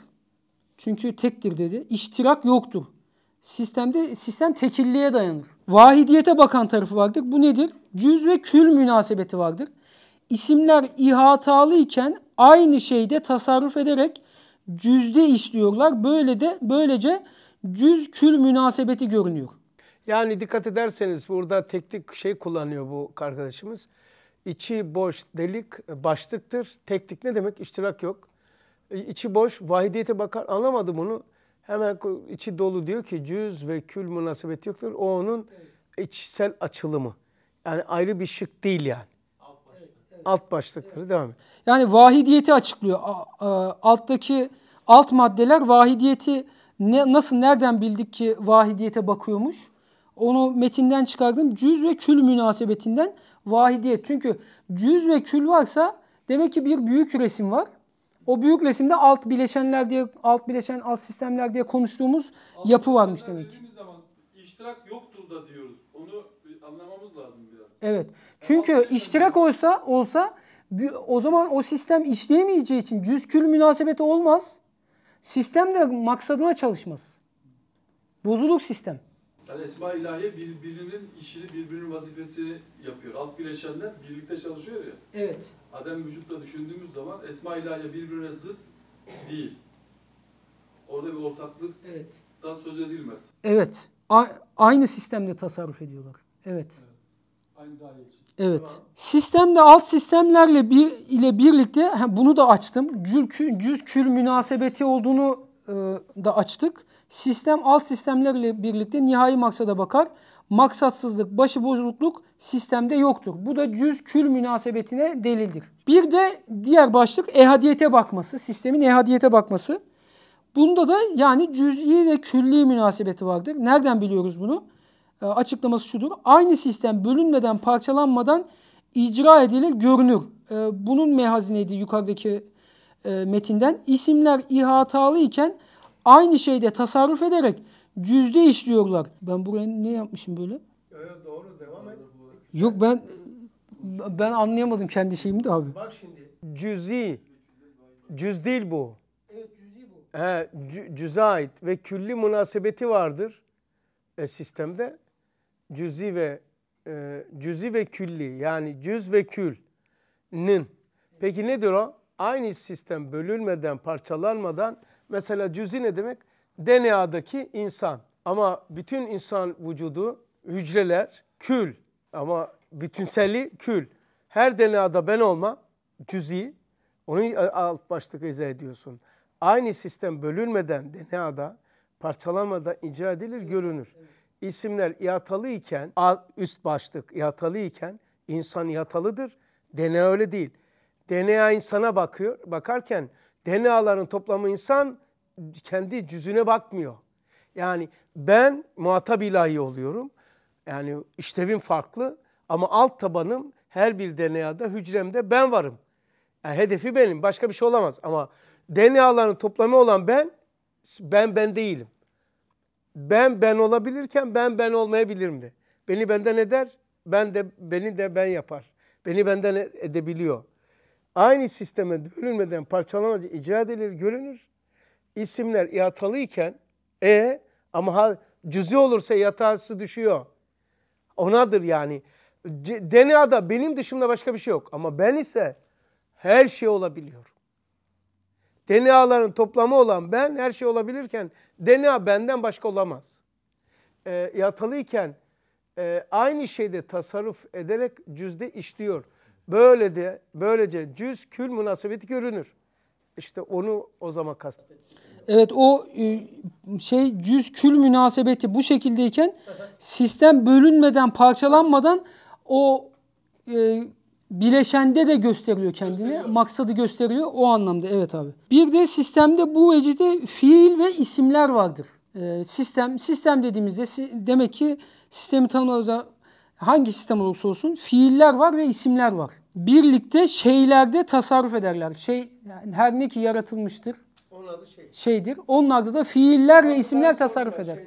Çünkü tektir dedi. İştirak yoktur. Sistemde sistem tekilliğe dayanır. Vahidiyete bakan tarafı vardır. Bu nedir? cüz ve kül münasebeti vardır. İsimler ihatalı iken aynı şeyde tasarruf ederek cüzde işliyorlar. Böyle de böylece cüz kül münasebeti görünüyor. Yani dikkat ederseniz burada teknik şey kullanıyor bu arkadaşımız. İçi boş delik e, başlıktır. Teknik ne demek? İştirak yok. E, içi boş, vahidiyete bakar. Anlamadım bunu Hemen içi dolu diyor ki cüz ve kül münasebeti yoktur. O onun evet. içsel açılımı. Yani ayrı bir şık değil yani. Alt, başlık. alt başlıkları evet. devam ediyor. Yani vahidiyeti açıklıyor. Alttaki alt maddeler vahidiyeti ne, nasıl nereden bildik ki vahidiyete bakıyormuş? Onu metinden çıkardım. Cüz ve kül münasebetinden vahidiyet. Çünkü cüz ve kül varsa demek ki bir büyük resim var. O büyük resimde alt bileşenler diye, alt bileşen, alt sistemler diye konuştuğumuz alt yapı varmış demek. Dediğimiz zaman iştirak yoktur da diyoruz. Onu anlamamız lazım. Evet. Çünkü iştirak olsa olsa o zaman o sistem işleyemeyeceği için cüz kül münasebeti olmaz. Sistem de maksadına çalışmaz. Bozuluk sistem. Yani Esma İlahi birbirinin işini, birbirinin vazifesi yapıyor. Alt bileşenler birlikte çalışıyor ya. Evet. Adem vücutta düşündüğümüz zaman Esma İlahi birbirine zıt değil. Orada bir ortaklık evet. söz edilmez. Evet. A- aynı sistemde tasarruf ediyorlar. Evet. evet. Evet. Sistemde alt sistemlerle bir ile birlikte bunu da açtım. Cül, kül, cüz kül münasebeti olduğunu e, da açtık. Sistem alt sistemlerle birlikte nihai maksada bakar. Maksatsızlık, başı başıbozukluk sistemde yoktur. Bu da cüz kül münasebetine delildir. Bir de diğer başlık ehadiyete bakması. Sistemin ehadiyete bakması. Bunda da yani cüz'i ve külli münasebeti vardır. Nereden biliyoruz bunu? Ee, açıklaması şudur. Aynı sistem bölünmeden, parçalanmadan icra edilir, görünür. Ee, bunun mehazineydi yukarıdaki e, metinden. İsimler ihatalı iken aynı şeyde tasarruf ederek cüzde işliyorlar. Ben buraya ne yapmışım böyle? Evet doğru devam et. Yok ben ben anlayamadım kendi şeyimi de abi. Bak şimdi. Cüzi. Cüz değil bu. Evet cüzi bu. He, cüze ait ve külli münasebeti vardır e, sistemde cüzi ve e, cüzi ve külli yani cüz ve kül'nin. Peki nedir o? Aynı sistem bölünmeden, parçalanmadan mesela cüzi ne demek? DNA'daki insan. Ama bütün insan vücudu, hücreler, kül ama bütünselliği kül. Her DNA'da ben olma cüzi. Onu alt başlık izah ediyorsun. Aynı sistem bölünmeden DNA'da parçalanmadan icra edilir, görünür. Evet isimler ihatalı iken, üst başlık ihatalı iken insan ihatalıdır. DNA öyle değil. DNA insana bakıyor, bakarken DNA'ların toplamı insan kendi cüzüne bakmıyor. Yani ben muhatap ilahi oluyorum. Yani işlevim farklı ama alt tabanım her bir DNA'da hücremde ben varım. Yani hedefi benim. Başka bir şey olamaz ama DNA'ların toplamı olan ben ben ben değilim ben ben olabilirken ben ben olmayabilir mi? Beni benden eder, ben de beni de ben yapar. Beni benden e, edebiliyor. Aynı sisteme bölünmeden parçalanmaca icra edilir, görünür. İsimler yatalı iken e ama ha, cüzi olursa yatağısı düşüyor. Onadır yani. DNA'da benim dışımda başka bir şey yok. Ama ben ise her şey olabiliyor. DNA'ların toplamı olan ben her şey olabilirken DNA benden başka olamaz. E, ee, yatalıyken e, aynı şeyde tasarruf ederek cüzde işliyor. Böyle de böylece cüz kül münasebeti görünür. İşte onu o zaman kastediyor. Evet o e, şey cüz kül münasebeti bu şekildeyken sistem bölünmeden parçalanmadan o e, bileşende de gösteriyor kendini. Gösteriyor. Maksadı gösteriyor o anlamda evet abi. Bir de sistemde bu vecide fiil ve isimler vardır. Ee, sistem sistem dediğimizde demek ki sistemi tanımlarız hangi sistem olursa olsun fiiller var ve isimler var. Birlikte şeylerde tasarruf ederler. Şey yani her ne ki yaratılmıştır. şey. Şeydir. Onun adı da fiiller ve isimler tasarruf eder.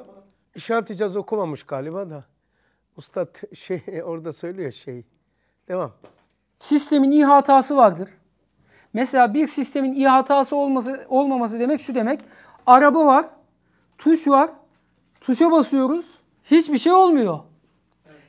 Ama... İşaret icaz okumamış galiba da. Ustad şey <laughs> orada söylüyor şey. Devam. Sistemin iyi hatası vardır. Mesela bir sistemin iyi hatası olması, olmaması demek şu demek. Araba var, tuş var, tuşa basıyoruz, hiçbir şey olmuyor.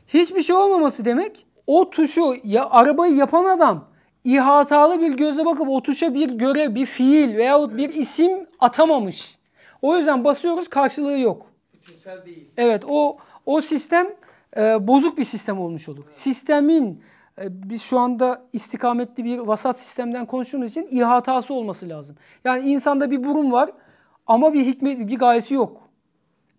Hiçbir şey olmaması demek o tuşu ya arabayı yapan adam ihatalı bir göze bakıp o tuşa bir görev, bir fiil veyahut bir isim atamamış. O yüzden basıyoruz karşılığı yok. Bütünsel değil. Evet o o sistem e, bozuk bir sistem olmuş olur. Evet. Sistemin e, biz şu anda istikametli bir vasat sistemden konuştuğumuz için ihatası olması lazım. Yani insanda bir burun var ama bir hikmet, bir gayesi yok.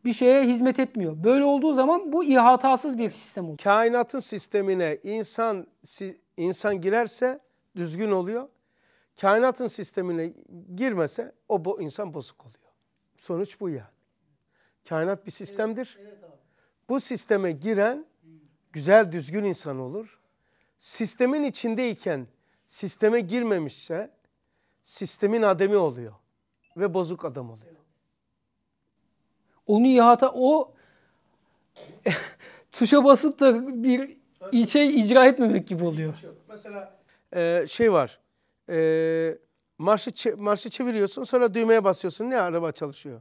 Bir şeye hizmet etmiyor. Böyle olduğu zaman bu ihatasız bir sistem olur. Kainatın sistemine insan insan girerse düzgün oluyor. Kainatın sistemine girmese o bu insan bozuk oluyor. Sonuç bu yani. Kainat bir sistemdir. Evet, evet bu sisteme giren güzel düzgün insan olur sistemin içindeyken sisteme girmemişse sistemin ademi oluyor ve bozuk adam oluyor. Onu ihata o <laughs> tuşa basıp da bir şey icra etmemek gibi oluyor. Mesela e, şey var. E, marşı marşı çeviriyorsun sonra düğmeye basıyorsun ne araba çalışıyor.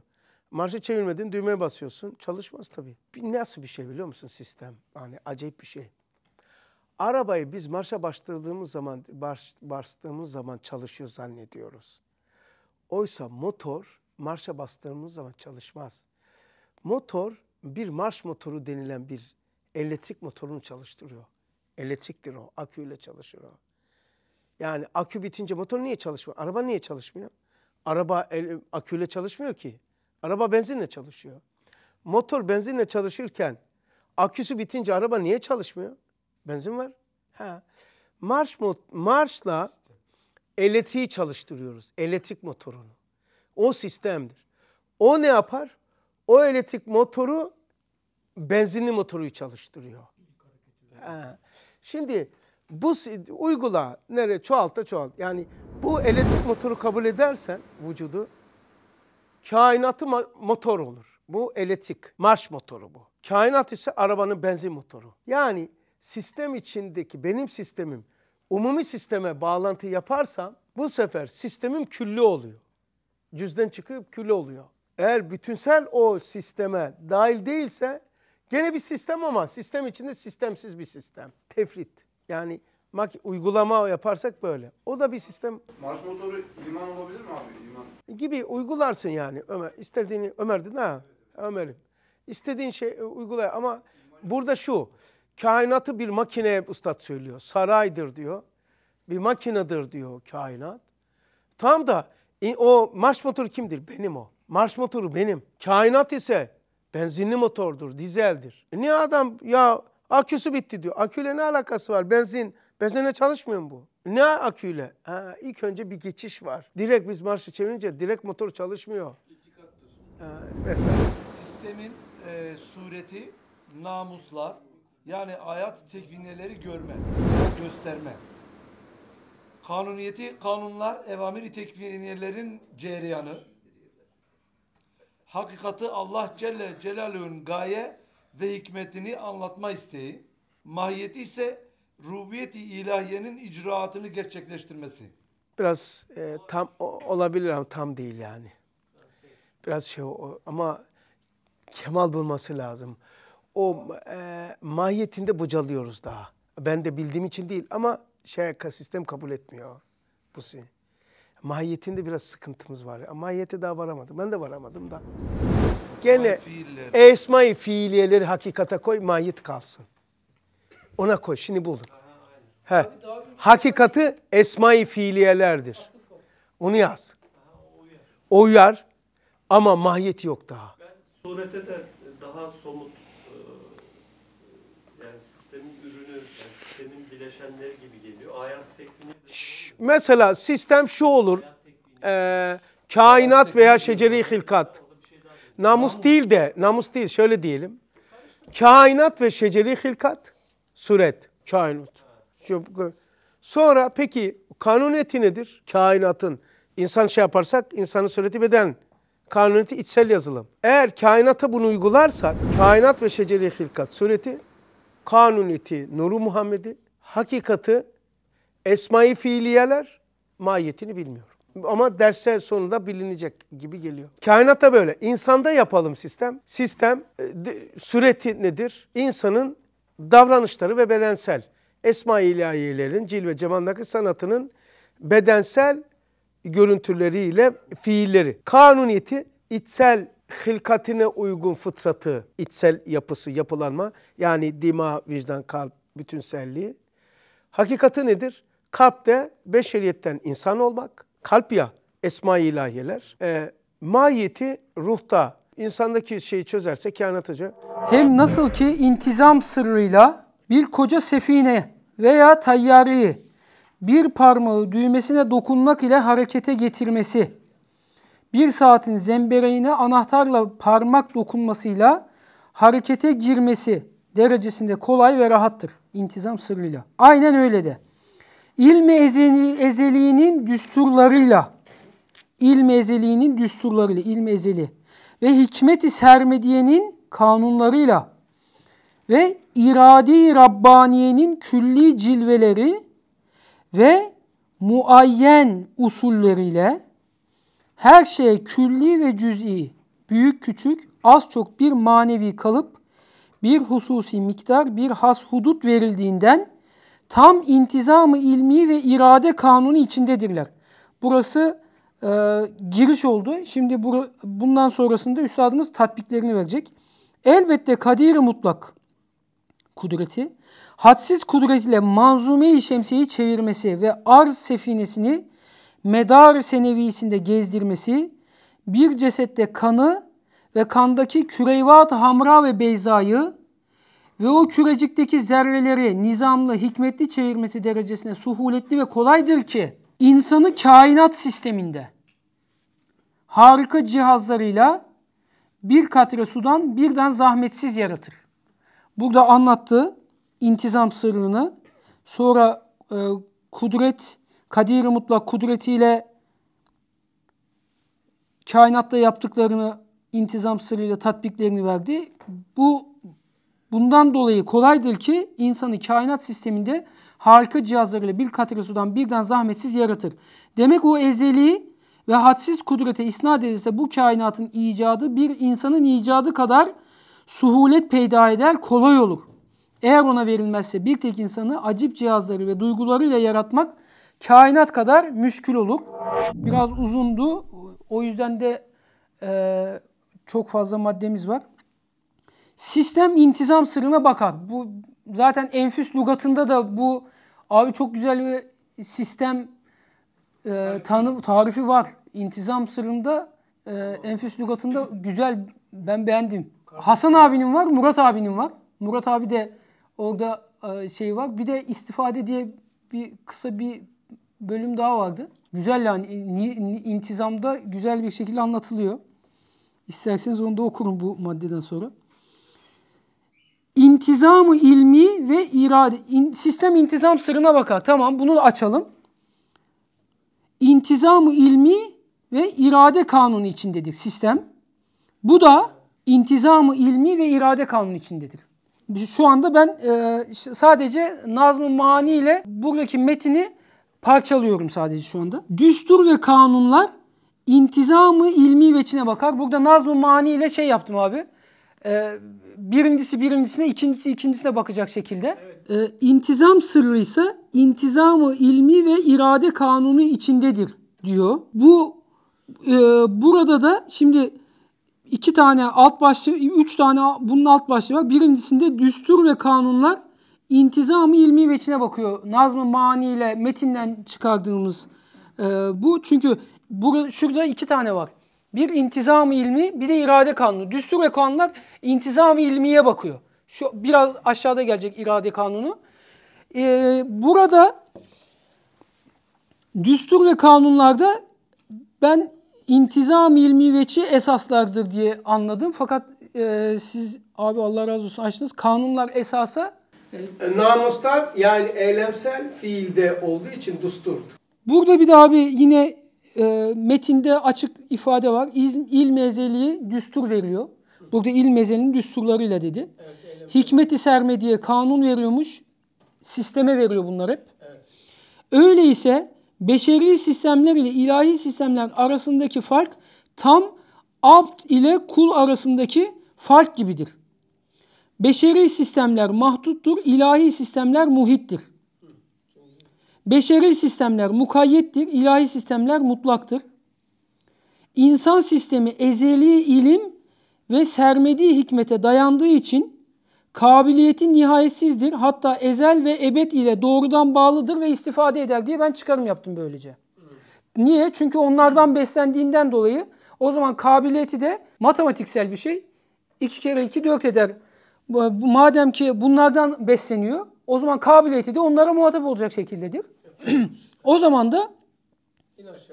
Marşı çevirmedin düğmeye basıyorsun çalışmaz tabii. Bir, nasıl bir şey biliyor musun sistem? Hani acayip bir şey. Arabayı biz marşa bastırdığımız zaman, baş, bastığımız zaman çalışıyor zannediyoruz. Oysa motor marşa bastığımız zaman çalışmaz. Motor bir marş motoru denilen bir elektrik motorunu çalıştırıyor. Elektriktir o, aküyle çalışır o. Yani akü bitince motor niye çalışmıyor? Araba niye çalışmıyor? Araba el, aküyle çalışmıyor ki. Araba benzinle çalışıyor. Motor benzinle çalışırken aküsü bitince araba niye çalışmıyor? Benzin var. Ha. Marş mot marşla eletiği çalıştırıyoruz. Elektrik motorunu. O sistemdir. O ne yapar? O elektrik motoru benzinli motoru çalıştırıyor. Ha. Şimdi bu uygula nere çoğalt da çoğalt. Yani bu elektrik motoru kabul edersen vücudu kainatı motor olur. Bu elektrik marş motoru bu. Kainat ise arabanın benzin motoru. Yani sistem içindeki benim sistemim umumi sisteme bağlantı yaparsam bu sefer sistemim küllü oluyor. Cüzden çıkıp küllü oluyor. Eğer bütünsel o sisteme dahil değilse gene bir sistem ama sistem içinde sistemsiz bir sistem. Tefrit. Yani mak uygulama yaparsak böyle. O da bir sistem. Marş motoru iman olabilir mi abi? İman. E, gibi uygularsın yani Ömer. İstediğini Ömer dedin ha. Ömer'im. İstediğin şey e, uygulay ama burada şu. Kainatı bir makineye ustad söylüyor. Saraydır diyor. Bir makinedir diyor kainat. Tam da e, o marş motoru kimdir? Benim o. Marş motoru benim. Kainat ise benzinli motordur, dizeldir. E niye adam ya aküsü bitti diyor. Aküyle ne alakası var? Benzin, benzinle çalışmıyor mu bu? E, ne aküyle? Ha, ilk önce bir geçiş var. Direkt biz marşı çevirince direkt motor çalışmıyor. Ha, mesela. Sistemin e, sureti namuslar. Yani ayat tekvinleri görme, gösterme. Kanuniyeti, kanunlar, evamiri tekvinlerin cereyanı. hakikatı Allah Celle Celaluhu'nun gaye ve hikmetini anlatma isteği. Mahiyeti ise rubiyeti ilahiyenin icraatını gerçekleştirmesi. Biraz e, tam o, olabilir ama tam değil yani. Biraz şey o, ama kemal bulması lazım o e, mahiyetinde bocalıyoruz daha. Ben de bildiğim için değil ama şey sistem kabul etmiyor bu şey. Mahiyetinde biraz sıkıntımız var. Mahiyete daha varamadım. Ben de varamadım da. Gene esma-i fiiliyeleri hakikata koy, mahiyet kalsın. Ona koy, şimdi buldum. He. hakikatı esma-i fiiliyelerdir. Onu yaz. O uyar ama mahiyeti yok daha. Ben surete de daha somut sistemin bileşenleri gibi geliyor. Ayat tekniği mesela sistem şu olur. Ee, kainat veya şeceri hilkat. Şey namus değil de, namus değil şöyle diyelim. Kainat ve şeceri hilkat, suret, kainat. Sonra peki kanuniyeti nedir? Kainatın. insan şey yaparsak insanın sureti beden. Kanuniyeti içsel yazılım. Eğer kainata bunu uygularsak, kainat ve şeceri hilkat sureti Kanuniyeti, Nuru Muhammed'i, hakikati, esmayı fiiliyeler mahiyetini bilmiyorum. Ama dersler sonunda bilinecek gibi geliyor. Kainata böyle. İnsanda yapalım sistem. Sistem e, sureti nedir? İnsanın davranışları ve bedensel. Esma-i İlahiyelerin cilve cemandaki sanatının bedensel görüntüleriyle fiilleri. Kanuniyeti içsel hilkatine uygun fıtratı, içsel yapısı, yapılanma yani dima, vicdan, kalp, bütünselliği. Hakikati nedir? Kalpte beşeriyetten insan olmak, kalp ya esma-i ilahiyeler, e, mahiyeti ruhta, insandaki şeyi çözerse kainatıcı. Hem nasıl ki intizam sırrıyla bir koca sefine veya tayyareyi bir parmağı düğmesine dokunmak ile harekete getirmesi bir saatin zembereğine anahtarla parmak dokunmasıyla harekete girmesi derecesinde kolay ve rahattır intizam sırrıyla. Aynen öyle de. İlmi ezeli, ezeliğinin düsturlarıyla, ilmi ezeliğinin düsturlarıyla, ilmi ezeli ve hikmeti sermediyenin kanunlarıyla ve iradi Rabbaniye'nin külli cilveleri ve muayyen usulleriyle her şeye külli ve cüz'i, büyük küçük, az çok bir manevi kalıp, bir hususi miktar, bir has hudut verildiğinden tam intizamı ilmi ve irade kanunu içindedirler. Burası e, giriş oldu. Şimdi bu, bundan sonrasında üstadımız tatbiklerini verecek. Elbette kadiri mutlak kudreti, hadsiz kudretiyle manzume-i şemsiyeyi çevirmesi ve arz sefinesini medar senevisinde gezdirmesi, bir cesette kanı ve kandaki küreyvat hamra ve beyzayı ve o kürecikteki zerreleri nizamlı, hikmetli çevirmesi derecesine suhuletli ve kolaydır ki insanı kainat sisteminde harika cihazlarıyla bir katre sudan birden zahmetsiz yaratır. Burada anlattı intizam sırrını, sonra e, kudret kadir mutlak kudretiyle kainatta yaptıklarını intizam sırrıyla tatbiklerini verdi. Bu bundan dolayı kolaydır ki insanı kainat sisteminde harika cihazlarıyla bir katır sudan birden zahmetsiz yaratır. Demek o ezeli ve hadsiz kudrete isnat edilse bu kainatın icadı bir insanın icadı kadar suhulet peyda eder, kolay olur. Eğer ona verilmezse bir tek insanı acip cihazları ve duygularıyla yaratmak kainat kadar müşkül olup biraz uzundu. O yüzden de e, çok fazla maddemiz var. Sistem intizam sırrına bakar. Bu zaten enfüs lugatında da bu abi çok güzel bir sistem e, tanı, tarifi var. İntizam sırrında e, enfüs lugatında güzel ben beğendim. Hasan abinin var, Murat abinin var. Murat abi de orada e, şey var. Bir de istifade diye bir kısa bir bölüm daha vardı. Güzel yani intizamda güzel bir şekilde anlatılıyor. İsterseniz onu da okurum bu maddeden sonra. İntizamı ilmi ve irade. İn, sistem intizam sırrına bakar. Tamam bunu da açalım. İntizamı ilmi ve irade kanunu içindedir sistem. Bu da intizamı ilmi ve irade kanunu içindedir. Şu anda ben e, sadece nazm-ı mani ile buradaki metini Parçalıyorum sadece şu anda. Düstur ve kanunlar intizamı ilmi veçine bakar. Burada nazm-ı mani ile şey yaptım abi. Ee, birincisi birincisine, ikincisi ikincisine bakacak şekilde. Evet. Ee, intizam sırrı ise intizamı ilmi ve irade kanunu içindedir diyor. Bu e, burada da şimdi iki tane alt başlığı, üç tane bunun alt başlığı var. Birincisinde düstur ve kanunlar intizamı ilmi veçine bakıyor. Nazm-ı Mani ile metinden çıkardığımız e, bu. Çünkü burada, şurada iki tane var. Bir intizam ilmi, bir de irade kanunu. Düstur ve kanunlar intizam ilmiye bakıyor. Şu biraz aşağıda gelecek irade kanunu. Ee, burada düstur ve kanunlarda ben intizam ilmi veçi esaslardır diye anladım. Fakat e, siz abi Allah razı olsun açtınız. Kanunlar esasa Evet. E, namuslar yani eylemsel fiilde olduğu için dusturdu. Burada bir daha abi yine e, metinde açık ifade var. İl, mezeliği düstur veriyor. Burada il mezelinin düsturlarıyla dedi. Evet, Hikmeti sermediye kanun veriyormuş. Sisteme veriyor bunlar hep. Evet. Öyleyse beşeri sistemler ile ilahi sistemler arasındaki fark tam abd ile kul arasındaki fark gibidir. Beşeri sistemler mahduttur, ilahi sistemler muhittir. Beşeri sistemler mukayyettir, ilahi sistemler mutlaktır. İnsan sistemi ezeli ilim ve sermediği hikmete dayandığı için kabiliyeti nihayetsizdir. Hatta ezel ve ebed ile doğrudan bağlıdır ve istifade eder diye ben çıkarım yaptım böylece. Niye? Çünkü onlardan beslendiğinden dolayı o zaman kabiliyeti de matematiksel bir şey. 2 kere 2 4 eder madem ki bunlardan besleniyor, o zaman kabiliyeti de onlara muhatap olacak şekildedir. <clears throat> o zaman da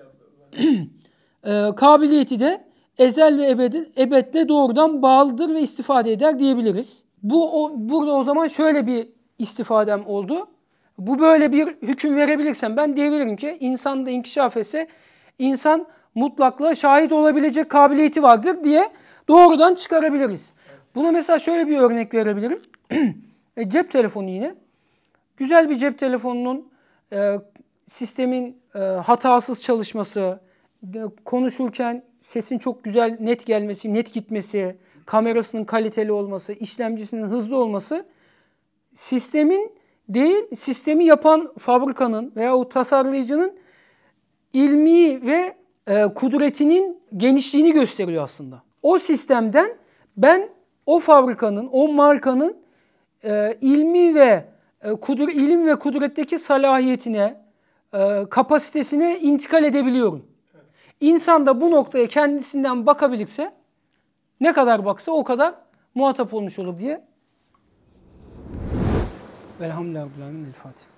<clears throat> e, kabiliyeti de ezel ve ebed, ebedle doğrudan bağlıdır ve istifade eder diyebiliriz. Bu o, burada o zaman şöyle bir istifadem oldu. Bu böyle bir hüküm verebilirsem ben diyebilirim ki insan da inkişaf etse insan mutlakla şahit olabilecek kabiliyeti vardır diye doğrudan çıkarabiliriz. Buna mesela şöyle bir örnek verebilirim. <clears throat> e, cep telefonu yine. Güzel bir cep telefonunun e, sistemin e, hatasız çalışması, e, konuşurken sesin çok güzel net gelmesi, net gitmesi, kamerasının kaliteli olması, işlemcisinin hızlı olması sistemin değil, sistemi yapan fabrikanın veya o tasarlayıcının ilmi ve e, kudretinin genişliğini gösteriyor aslında. O sistemden ben o fabrikanın, o markanın e, ilmi ve e, kudur, ilim ve kudretteki salahiyetine, e, kapasitesine intikal edebiliyorum. İnsan da bu noktaya kendisinden bakabilirse ne kadar baksa o kadar muhatap olmuş olur diye. Velhamdülillahi El Fatiha.